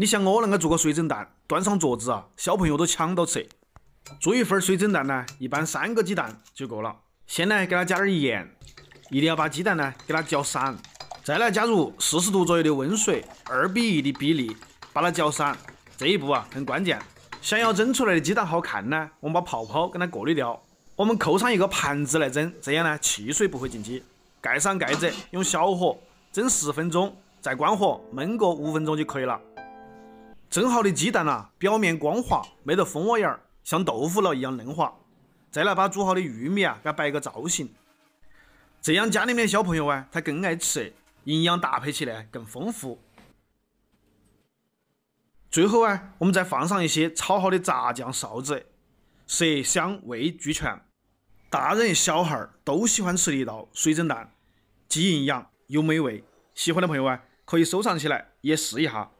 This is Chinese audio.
你像我能个做个水蒸蛋，端上桌子啊，小朋友都抢到吃。做一份水蒸蛋呢，一般三个鸡蛋就够了。先来给它加点盐，一定要把鸡蛋呢给它搅散，再来加入四十度左右的温水，二比一的比例把它搅散。这一步啊很关键，想要蒸出来的鸡蛋好看呢，我们把泡泡给它过滤掉。我们扣上一个盘子来蒸，这样呢汽水不会进去。盖上盖子，用小火蒸十分钟，再关火焖个五分钟就可以了。蒸好的鸡蛋啊，表面光滑，没得蜂窝眼儿，像豆腐脑一样嫩滑。再来把煮好的玉米啊，给它摆个造型，这样家里面小朋友啊，他更爱吃，营养搭配起来更丰富。最后啊，我们再放上一些炒好的炸酱臊子，色香味俱全，大人小孩儿都喜欢吃的一道水蒸蛋，既营养又美味。喜欢的朋友啊，可以收藏起来也试一下。